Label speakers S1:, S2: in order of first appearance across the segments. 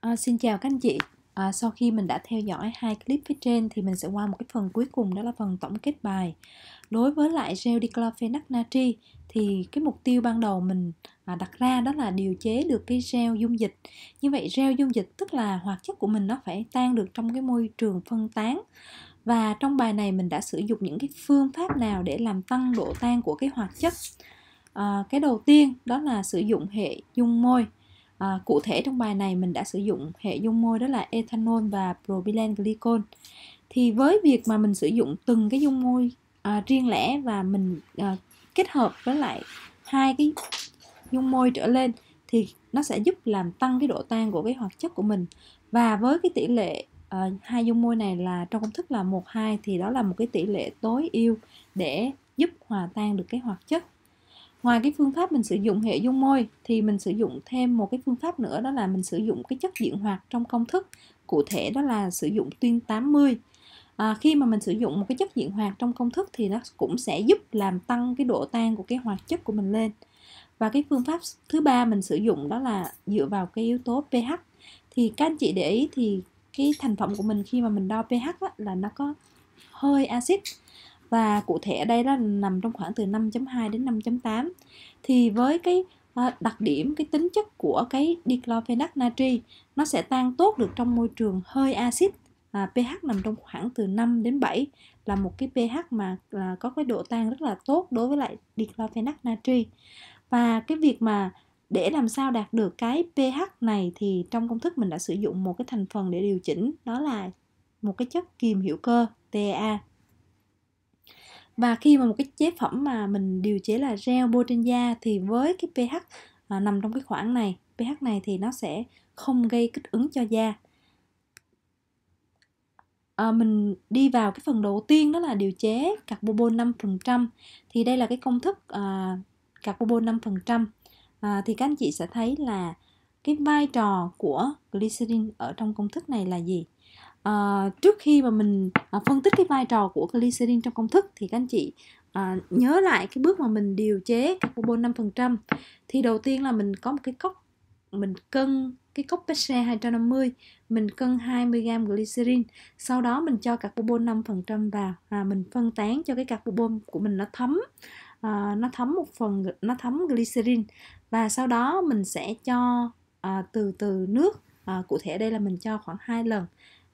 S1: À, xin chào các anh chị. À, sau khi mình đã theo dõi hai clip phía trên thì mình sẽ qua một cái phần cuối cùng đó là phần tổng kết bài. Đối với lại gel diclofenac natri thì cái mục tiêu ban đầu mình à, đặt ra đó là điều chế được cái gel dung dịch. Như vậy gel dung dịch tức là hoạt chất của mình nó phải tan được trong cái môi trường phân tán. Và trong bài này mình đã sử dụng những cái phương pháp nào để làm tăng độ tan của cái hoạt chất. À, cái đầu tiên đó là sử dụng hệ dung môi À, cụ thể trong bài này mình đã sử dụng hệ dung môi đó là ethanol và propylene glycol. Thì với việc mà mình sử dụng từng cái dung môi à, riêng lẻ và mình à, kết hợp với lại hai cái dung môi trở lên thì nó sẽ giúp làm tăng cái độ tan của cái hoạt chất của mình và với cái tỷ lệ uh, hai dung môi này là trong công thức là 1 2 thì đó là một cái tỷ lệ tối ưu để giúp hòa tan được cái hoạt chất ngoài cái phương pháp mình sử dụng hệ dung môi thì mình sử dụng thêm một cái phương pháp nữa đó là mình sử dụng cái chất diện hoạt trong công thức cụ thể đó là sử dụng tuyên 80 à, khi mà mình sử dụng một cái chất diện hoạt trong công thức thì nó cũng sẽ giúp làm tăng cái độ tan của cái hoạt chất của mình lên và cái phương pháp thứ ba mình sử dụng đó là dựa vào cái yếu tố pH thì các anh chị để ý thì cái thành phẩm của mình khi mà mình đo pH á, là nó có hơi axit và cụ thể ở đây là nằm trong khoảng từ 5.2 đến 5.8 thì với cái ờ, đặc điểm cái tính chất của cái diclofenac natri nó sẽ tan tốt được trong môi trường hơi axit à, pH nằm trong khoảng từ 5 đến 7 là một cái pH mà à, có cái độ tan rất là tốt đối với lại diclofenac natri và cái việc mà để làm sao đạt được cái pH này thì trong công thức mình đã sử dụng một cái thành phần để điều chỉnh đó là một cái chất kiềm hữu cơ TA và khi mà một cái chế phẩm mà mình điều chế là gel bôi trên da thì với cái pH à, nằm trong cái khoảng này pH này thì nó sẽ không gây kích ứng cho da à, mình đi vào cái phần đầu tiên đó là điều chế carbobol 5% thì đây là cái công thức à, carbobol 5% à, thì các anh chị sẽ thấy là cái vai trò của glycerin ở trong công thức này là gì à, trước khi mà mình à, phân tích cái vai trò của glycerin trong công thức thì các anh chị à, nhớ lại cái bước mà mình điều chế carbon 5% thì đầu tiên là mình có một cái cốc mình cân cái cốc Pesce 250 mình cân 20g glycerin sau đó mình cho carbon 5% vào à, mình phân tán cho cái carbon của mình nó thấm à, nó thấm một phần nó thấm glycerin và sau đó mình sẽ cho à, từ từ nước à, cụ thể đây là mình cho khoảng 2 lần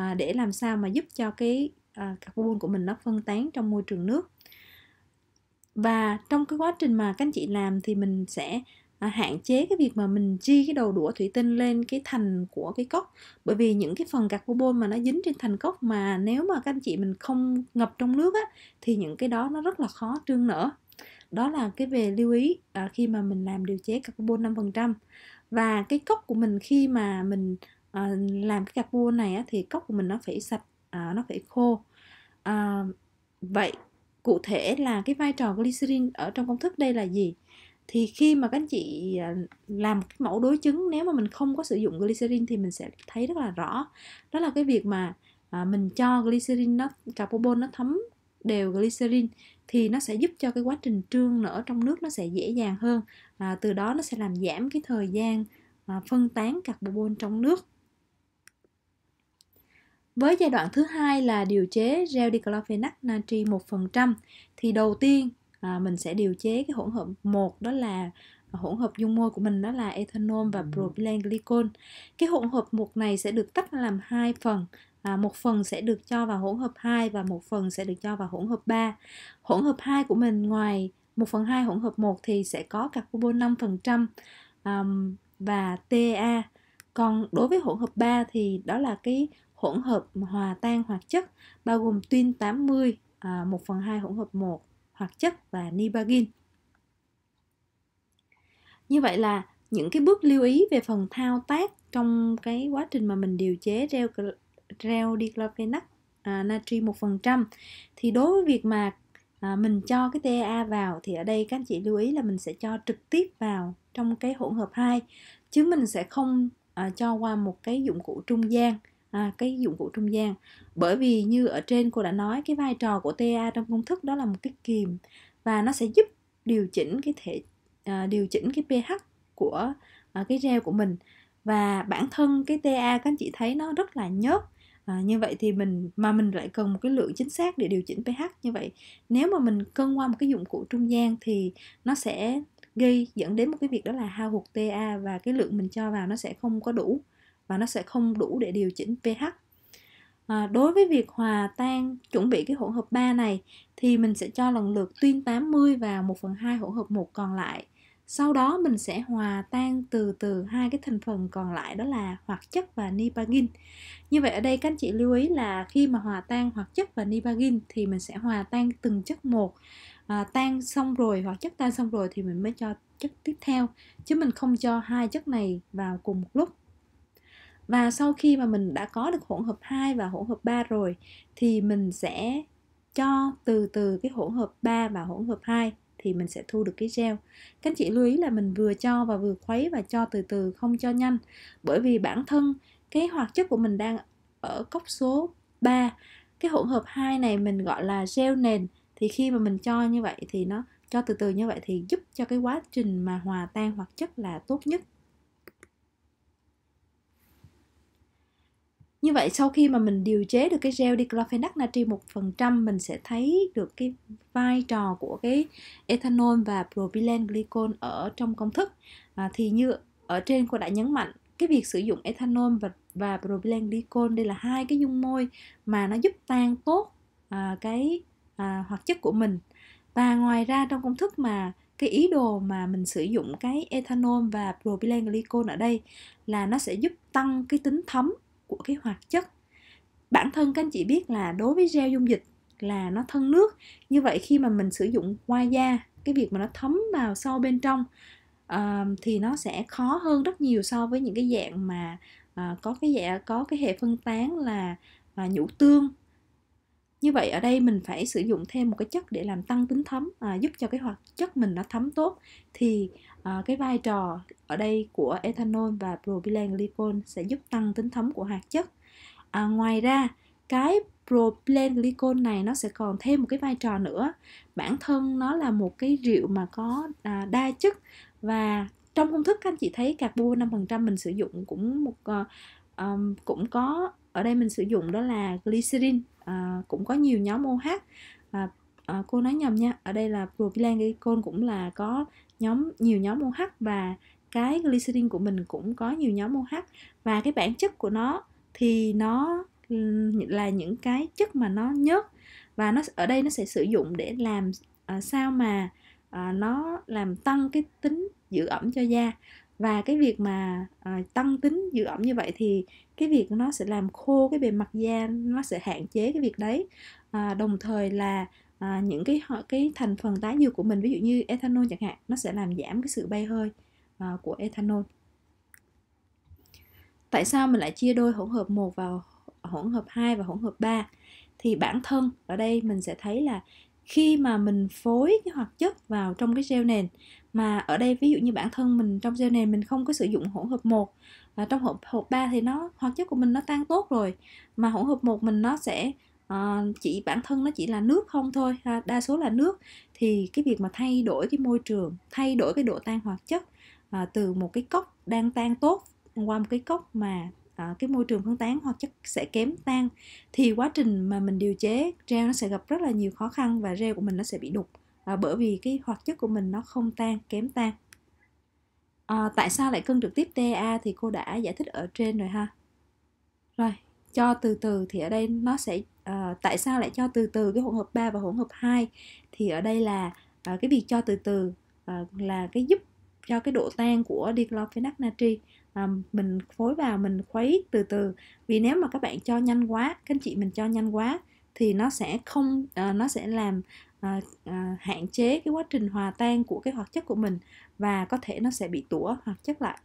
S1: à, để làm sao mà giúp cho cái à, carbon của mình nó phân tán trong môi trường nước và trong cái quá trình mà các anh chị làm thì mình sẽ à, hạn chế cái việc mà mình chi cái đầu đũa thủy tinh lên cái thành của cái cốc bởi vì những cái phần carbon mà nó dính trên thành cốc mà nếu mà các anh chị mình không ngập trong nước á thì những cái đó nó rất là khó trương nở đó là cái về lưu ý à, khi mà mình làm điều chế carbon 5% và cái cốc của mình khi mà mình à, làm cái cặp vuông này á, thì cốc của mình nó phải sạch à, nó phải khô à, vậy cụ thể là cái vai trò glycerin ở trong công thức đây là gì thì khi mà các anh chị làm cái mẫu đối chứng nếu mà mình không có sử dụng glycerin thì mình sẽ thấy rất là rõ đó là cái việc mà à, mình cho glycerin nó carbobon nó thấm đều glycerin thì nó sẽ giúp cho cái quá trình trương nở trong nước nó sẽ dễ dàng hơn à, từ đó nó sẽ làm giảm cái thời gian à, phân tán carbon trong nước với giai đoạn thứ hai là điều chế gel diclofenac natri 1% thì đầu tiên à, mình sẽ điều chế cái hỗn hợp một đó là à, hỗn hợp dung môi của mình đó là ethanol và propylene glycol. Cái hỗn hợp một này sẽ được tách làm hai phần À, một phần sẽ được cho vào hỗn hợp 2 và một phần sẽ được cho vào hỗn hợp 3. Hỗn hợp 2 của mình ngoài 1 phần 2 hỗn hợp 1 thì sẽ có carbon 5% um, và TA. Còn đối với hỗn hợp 3 thì đó là cái hỗn hợp hòa tan hoạt chất bao gồm tuyên 80, à, 1 phần 2 hỗn hợp 1 hoạt chất và nibagin. Như vậy là những cái bước lưu ý về phần thao tác trong cái quá trình mà mình điều chế reo reo diclofenac à, natri 1% thì đối với việc mà à, mình cho cái TA vào thì ở đây các anh chị lưu ý là mình sẽ cho trực tiếp vào trong cái hỗn hợp 2 chứ mình sẽ không à, cho qua một cái dụng cụ trung gian à, cái dụng cụ trung gian bởi vì như ở trên cô đã nói cái vai trò của ta trong công thức đó là một cái kìm và nó sẽ giúp điều chỉnh cái thể à, điều chỉnh cái ph của à, cái gel của mình và bản thân cái ta các anh chị thấy nó rất là nhớt à, như vậy thì mình mà mình lại cần một cái lượng chính xác để điều chỉnh ph như vậy nếu mà mình cân qua một cái dụng cụ trung gian thì nó sẽ gây dẫn đến một cái việc đó là hao hụt ta và cái lượng mình cho vào nó sẽ không có đủ và nó sẽ không đủ để điều chỉnh pH. À, đối với việc hòa tan chuẩn bị cái hỗn hợp 3 này thì mình sẽ cho lần lượt tuyên 80 và 1 phần 2 hỗn hợp 1 còn lại. Sau đó mình sẽ hòa tan từ từ hai cái thành phần còn lại đó là hoạt chất và nibagin. Như vậy ở đây các anh chị lưu ý là khi mà hòa tan hoạt chất và nibagin thì mình sẽ hòa tan từng chất một. À, tan xong rồi hoặc chất tan xong rồi thì mình mới cho chất tiếp theo chứ mình không cho hai chất này vào cùng một lúc và sau khi mà mình đã có được hỗn hợp 2 và hỗn hợp 3 rồi thì mình sẽ cho từ từ cái hỗn hợp 3 và hỗn hợp 2 thì mình sẽ thu được cái gel. Các anh chị lưu ý là mình vừa cho và vừa khuấy và cho từ từ không cho nhanh bởi vì bản thân cái hoạt chất của mình đang ở cốc số 3. Cái hỗn hợp 2 này mình gọi là gel nền thì khi mà mình cho như vậy thì nó cho từ từ như vậy thì giúp cho cái quá trình mà hòa tan hoạt chất là tốt nhất như vậy sau khi mà mình điều chế được cái gel diclofenac natri 1% mình sẽ thấy được cái vai trò của cái ethanol và propylene glycol ở trong công thức à, thì như ở trên cô đã nhấn mạnh cái việc sử dụng ethanol và và propylene glycol đây là hai cái dung môi mà nó giúp tan tốt à, cái à, hoạt chất của mình và ngoài ra trong công thức mà cái ý đồ mà mình sử dụng cái ethanol và propylene glycol ở đây là nó sẽ giúp tăng cái tính thấm của cái hoạt chất bản thân các anh chị biết là đối với gel dung dịch là nó thân nước như vậy khi mà mình sử dụng qua da cái việc mà nó thấm vào sâu bên trong uh, thì nó sẽ khó hơn rất nhiều so với những cái dạng mà uh, có cái dạng có cái hệ phân tán là uh, nhũ tương như vậy ở đây mình phải sử dụng thêm một cái chất để làm tăng tính thấm à, giúp cho cái hoạt chất mình nó thấm tốt thì à, cái vai trò ở đây của ethanol và propylene glycol sẽ giúp tăng tính thấm của hoạt chất à, ngoài ra cái propylene glycol này nó sẽ còn thêm một cái vai trò nữa bản thân nó là một cái rượu mà có à, đa chất và trong công thức các anh chị thấy carbon 5% mình sử dụng cũng một uh, um, cũng có ở đây mình sử dụng đó là glycerin à, cũng có nhiều nhóm OH à, à, cô nói nhầm nha ở đây là propylene glycol cũng là có nhóm nhiều nhóm OH và cái glycerin của mình cũng có nhiều nhóm OH và cái bản chất của nó thì nó là những cái chất mà nó nhớt và nó ở đây nó sẽ sử dụng để làm à, sao mà à, nó làm tăng cái tính giữ ẩm cho da và cái việc mà à, tăng tính giữ ẩm như vậy thì cái việc nó sẽ làm khô cái bề mặt da nó sẽ hạn chế cái việc đấy à, đồng thời là à, những cái cái thành phần tái dược của mình ví dụ như ethanol chẳng hạn nó sẽ làm giảm cái sự bay hơi à, của ethanol tại sao mình lại chia đôi hỗn hợp 1 vào hỗn hợp 2 và hỗn hợp 3 thì bản thân ở đây mình sẽ thấy là khi mà mình phối cái hoạt chất vào trong cái gel nền mà ở đây ví dụ như bản thân mình trong gel nền mình không có sử dụng hỗn hợp một và trong hỗn hợp 3 thì nó hoạt chất của mình nó tan tốt rồi mà hỗn hợp một mình nó sẽ uh, chỉ bản thân nó chỉ là nước không thôi ha, đa số là nước thì cái việc mà thay đổi cái môi trường thay đổi cái độ tan hoạt chất uh, từ một cái cốc đang tan tốt qua một cái cốc mà à, cái môi trường phân tán hoặc chất sẽ kém tan thì quá trình mà mình điều chế rau nó sẽ gặp rất là nhiều khó khăn và rau của mình nó sẽ bị đục à, bởi vì cái hoạt chất của mình nó không tan kém tan à, tại sao lại cân trực tiếp ta thì cô đã giải thích ở trên rồi ha rồi cho từ từ thì ở đây nó sẽ à, tại sao lại cho từ từ cái hỗn hợp 3 và hỗn hợp 2 thì ở đây là à, cái việc cho từ từ à, là cái giúp cho cái độ tan của diclofenac natri à, mình phối vào mình khuấy từ từ vì nếu mà các bạn cho nhanh quá các anh chị mình cho nhanh quá thì nó sẽ không à, nó sẽ làm à, à, hạn chế cái quá trình hòa tan của cái hoạt chất của mình và có thể nó sẽ bị tủa hoạt chất lại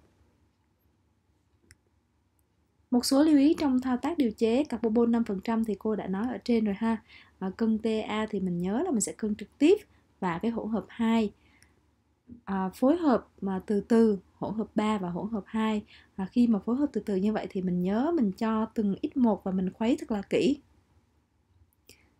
S1: một số lưu ý trong thao tác điều chế carbobol 5% thì cô đã nói ở trên rồi ha. À, cân TA thì mình nhớ là mình sẽ cân trực tiếp và cái hỗn hợp 2 à, phối hợp mà từ từ hỗn hợp 3 và hỗn hợp 2 và khi mà phối hợp từ từ như vậy thì mình nhớ mình cho từng ít một và mình khuấy thật là kỹ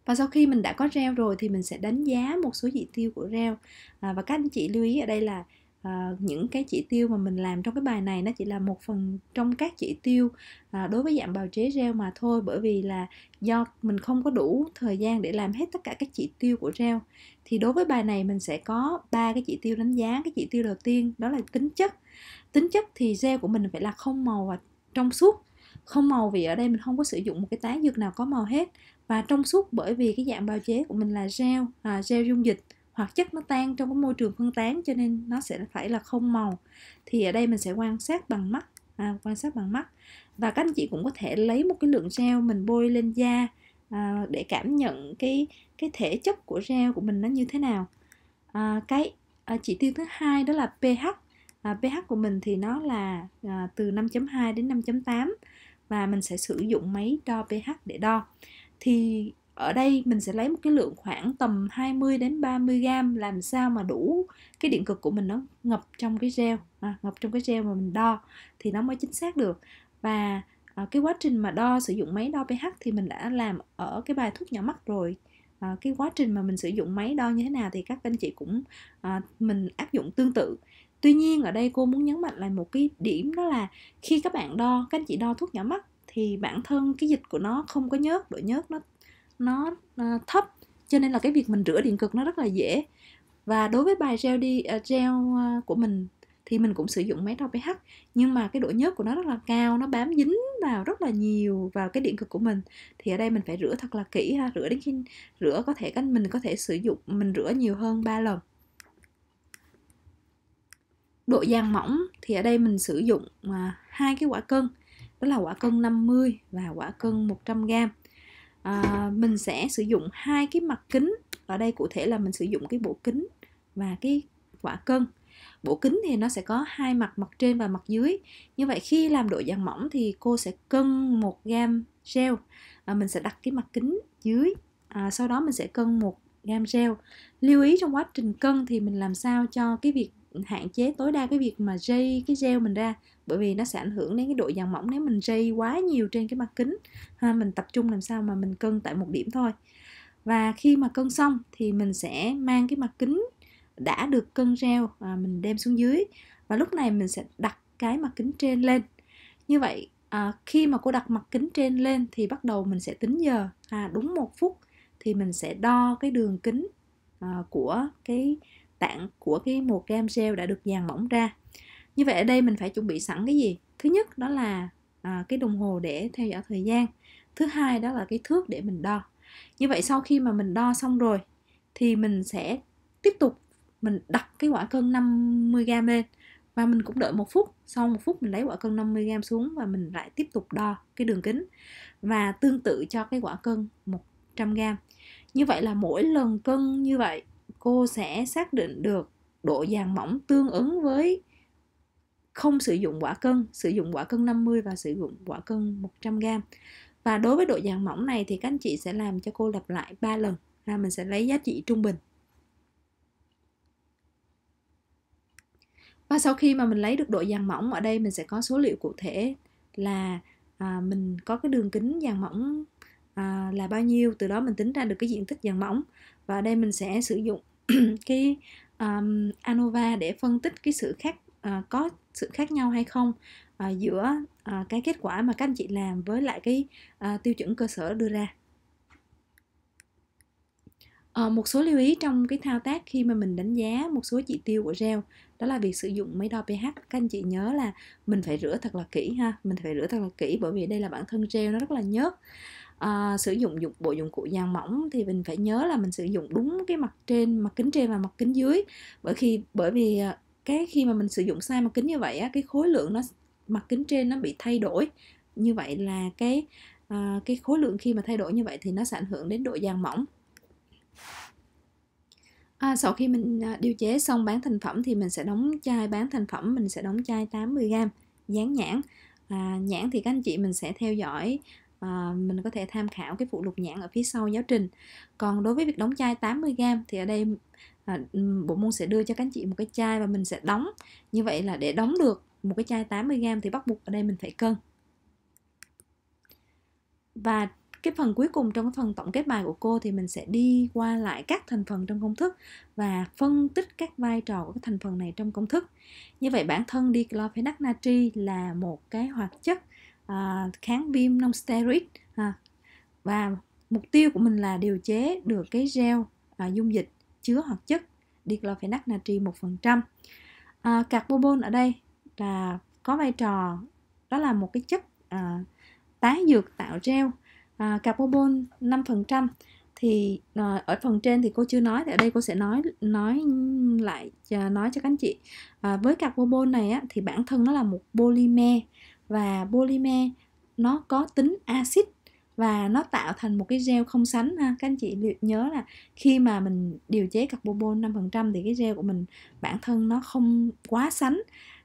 S1: và sau khi mình đã có reo rồi thì mình sẽ đánh giá một số chỉ tiêu của reo à, và các anh chị lưu ý ở đây là uh, những cái chỉ tiêu mà mình làm trong cái bài này nó chỉ là một phần trong các chỉ tiêu uh, đối với dạng bào chế reo mà thôi bởi vì là do mình không có đủ thời gian để làm hết tất cả các chỉ tiêu của reo thì đối với bài này mình sẽ có ba cái chỉ tiêu đánh giá cái chỉ tiêu đầu tiên đó là tính chất tính chất thì gel của mình phải là không màu và trong suốt không màu vì ở đây mình không có sử dụng một cái tá dược nào có màu hết và trong suốt bởi vì cái dạng bào chế của mình là gel à, gel dung dịch hoạt chất nó tan trong cái môi trường phân tán cho nên nó sẽ phải là không màu thì ở đây mình sẽ quan sát bằng mắt à, quan sát bằng mắt và các anh chị cũng có thể lấy một cái lượng gel mình bôi lên da à, để cảm nhận cái cái thể chất của gel của mình nó như thế nào à, cái à, chỉ tiêu thứ hai đó là pH à, pH của mình thì nó là à, từ 5.2 đến 5.8 và mình sẽ sử dụng máy đo pH để đo thì ở đây mình sẽ lấy một cái lượng khoảng tầm 20 đến 30 gram làm sao mà đủ cái điện cực của mình nó ngập trong cái gel à, ngập trong cái gel mà mình đo thì nó mới chính xác được và à, cái quá trình mà đo sử dụng máy đo pH thì mình đã làm ở cái bài thuốc nhỏ mắt rồi à, cái quá trình mà mình sử dụng máy đo như thế nào thì các anh chị cũng à, mình áp dụng tương tự tuy nhiên ở đây cô muốn nhấn mạnh lại một cái điểm đó là khi các bạn đo các anh chị đo thuốc nhỏ mắt thì bản thân cái dịch của nó không có nhớt độ nhớt nó nó ờ, thấp cho nên là cái việc mình rửa điện cực nó rất là dễ và đối với bài gel đi ờ, gel ờ, của mình thì mình cũng sử dụng máy đo pH nhưng mà cái độ nhớt của nó rất là cao nó bám dính vào rất là nhiều vào cái điện cực của mình thì ở đây mình phải rửa thật là kỹ ha rửa đến khi rửa có thể cách mình có thể sử dụng mình rửa nhiều hơn 3 lần độ dàn mỏng thì ở đây mình sử dụng hai cái quả cân đó là quả cân 50 và quả cân 100 gram à, mình sẽ sử dụng hai cái mặt kính ở đây cụ thể là mình sử dụng cái bộ kính và cái quả cân bộ kính thì nó sẽ có hai mặt mặt trên và mặt dưới như vậy khi làm độ dàn mỏng thì cô sẽ cân một gam gel à, mình sẽ đặt cái mặt kính dưới à, sau đó mình sẽ cân một gam gel lưu ý trong quá trình cân thì mình làm sao cho cái việc hạn chế tối đa cái việc mà dây cái gel mình ra bởi vì nó sẽ ảnh hưởng đến cái độ dàn mỏng nếu mình dây quá nhiều trên cái mặt kính ha, mình tập trung làm sao mà mình cân tại một điểm thôi và khi mà cân xong thì mình sẽ mang cái mặt kính đã được cân gel à, mình đem xuống dưới và lúc này mình sẽ đặt cái mặt kính trên lên như vậy à, khi mà cô đặt mặt kính trên lên thì bắt đầu mình sẽ tính giờ à, đúng một phút thì mình sẽ đo cái đường kính à, của cái tạng của cái một gam gel đã được dàn mỏng ra như vậy ở đây mình phải chuẩn bị sẵn cái gì thứ nhất đó là à, cái đồng hồ để theo dõi thời gian thứ hai đó là cái thước để mình đo như vậy sau khi mà mình đo xong rồi thì mình sẽ tiếp tục mình đặt cái quả cân 50g lên và mình cũng đợi một phút sau một phút mình lấy quả cân 50g xuống và mình lại tiếp tục đo cái đường kính và tương tự cho cái quả cân 100g như vậy là mỗi lần cân như vậy cô sẽ xác định được độ dàn mỏng tương ứng với không sử dụng quả cân, sử dụng quả cân 50 và sử dụng quả cân 100 g. Và đối với độ dàn mỏng này thì các anh chị sẽ làm cho cô lặp lại 3 lần là mình sẽ lấy giá trị trung bình. Và sau khi mà mình lấy được độ dàn mỏng ở đây mình sẽ có số liệu cụ thể là à, mình có cái đường kính dàn mỏng à, là bao nhiêu, từ đó mình tính ra được cái diện tích dàn mỏng. Và ở đây mình sẽ sử dụng cái um, ANOVA để phân tích cái sự khác uh, có sự khác nhau hay không uh, giữa uh, cái kết quả mà các anh chị làm với lại cái uh, tiêu chuẩn cơ sở đưa ra uh, một số lưu ý trong cái thao tác khi mà mình đánh giá một số chỉ tiêu của gel đó là việc sử dụng máy đo pH các anh chị nhớ là mình phải rửa thật là kỹ ha mình phải rửa thật là kỹ bởi vì đây là bản thân gel nó rất là nhớt à, sử dụng dụng bộ dụng cụ dàn mỏng thì mình phải nhớ là mình sử dụng đúng cái mặt trên mặt kính trên và mặt kính dưới bởi khi bởi vì ờ, cái khi mà mình sử dụng sai mặt kính như vậy á cái khối lượng nó mặt kính trên nó bị thay đổi như vậy là cái à, cái khối lượng khi mà thay đổi như vậy thì nó sẽ ảnh hưởng đến độ dàn mỏng À, sau khi mình điều chế xong bán thành phẩm thì mình sẽ đóng chai bán thành phẩm mình sẽ đóng chai 80g dán nhãn à, nhãn thì các anh chị mình sẽ theo dõi à, mình có thể tham khảo cái phụ lục nhãn ở phía sau giáo trình còn đối với việc đóng chai 80g thì ở đây à, bộ môn sẽ đưa cho các anh chị một cái chai và mình sẽ đóng như vậy là để đóng được một cái chai 80g thì bắt buộc ở đây mình phải cân và cái phần cuối cùng trong cái phần tổng kết bài của cô thì mình sẽ đi qua lại các thành phần trong công thức và phân tích các vai trò của các thành phần này trong công thức. Như vậy bản thân diclofenac natri là một cái hoạt chất À, kháng viêm non steroid à. và mục tiêu của mình là điều chế được cái gel à, dung dịch chứa hoạt chất diclofenac natri 1%. À, carbobol ở đây là có vai trò đó là một cái chất tái dược tạo gel à, carbobol 5% thì ở phần trên thì cô chưa nói thì ở đây cô sẽ nói nói lại nói cho các anh chị à, với carbobol này á, thì bản thân nó là một polymer và polymer nó có tính axit và nó tạo thành một cái gel không sánh ha các anh chị nhớ là khi mà mình điều chế carbobol 5% thì cái gel của mình bản thân nó không quá sánh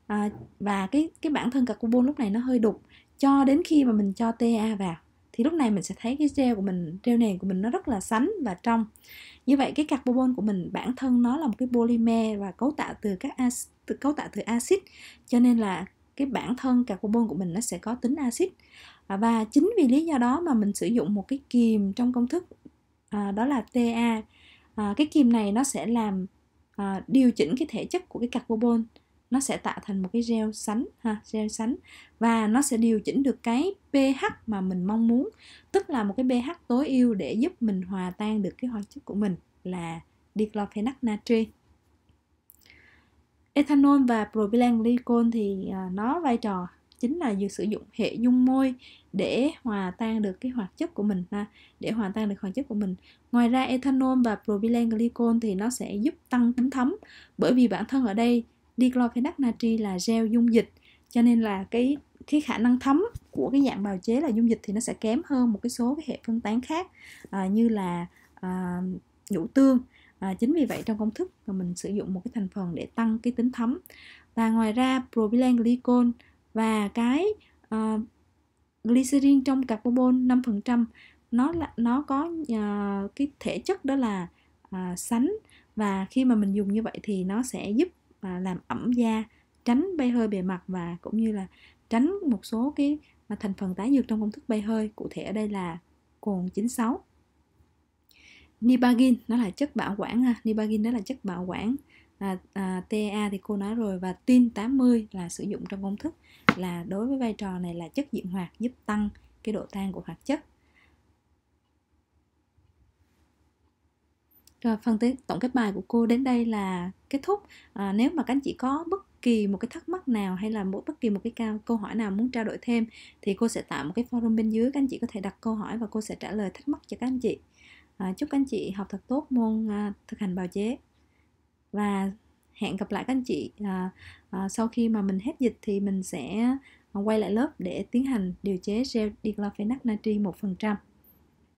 S1: à, và cái cái bản thân carbobol lúc này nó hơi đục cho đến khi mà mình cho TA vào thì lúc này mình sẽ thấy cái gel của mình gel này của mình nó rất là sánh và trong như vậy cái carbobol của mình bản thân nó là một cái polymer và cấu tạo từ các từ cấu tạo từ axit cho nên là cái bản thân carbon của mình nó sẽ có tính axit à, và chính vì lý do đó mà mình sử dụng một cái kìm trong công thức à, đó là Ta à, cái kìm này nó sẽ làm điều chỉnh cái thể chất của cái carbon nó sẽ tạo thành một cái gel sánh ha gel sánh và nó sẽ điều chỉnh được cái pH mà mình mong muốn tức là một cái pH tối ưu để giúp mình hòa tan được cái hóa chất của mình là diclofenac natri ethanol và propylene glycol thì à, nó vai trò chính là việc sử dụng hệ dung môi để hòa tan được cái hoạt chất của mình ha để hòa tan được hoạt chất của mình ngoài ra ethanol và propylene glycol thì nó sẽ giúp tăng tính thấm bởi vì bản thân ở đây diclofenac natri là gel dung dịch cho nên là cái cái khả năng thấm của cái dạng bào chế là dung dịch thì nó sẽ kém hơn một cái số cái hệ phân tán khác à, như là à, nhũ tương à, chính vì vậy trong công thức mà mình sử dụng một cái thành phần để tăng cái tính thấm và ngoài ra propylen glycol và cái uh, glycerin trong carbobon 5% nó là nó có uh, cái thể chất đó là uh, sánh và khi mà mình dùng như vậy thì nó sẽ giúp uh, làm ẩm da tránh bay hơi bề mặt và cũng như là tránh một số cái thành phần tái dược trong công thức bay hơi cụ thể ở đây là cồn 96 nibagin nó là chất bảo quản ha nibagin đó là chất bảo quản à, à, TA thì cô nói rồi và tin 80 là sử dụng trong công thức là đối với vai trò này là chất diện hoạt giúp tăng cái độ tan của hoạt chất Rồi, phần tới tổng kết bài của cô đến đây là kết thúc. À, nếu mà các anh chị có bất kỳ một cái thắc mắc nào hay là mỗi bất kỳ một cái cao câu hỏi nào muốn trao đổi thêm thì cô sẽ tạo một cái forum bên dưới các anh chị có thể đặt câu hỏi và cô sẽ trả lời thắc mắc cho các anh chị. À, chúc các anh chị học thật tốt môn à, thực hành bào chế và hẹn gặp lại các anh chị à, sau khi mà mình hết dịch thì mình sẽ quay lại lớp để tiến hành điều chế gel diclofenac natri 1%.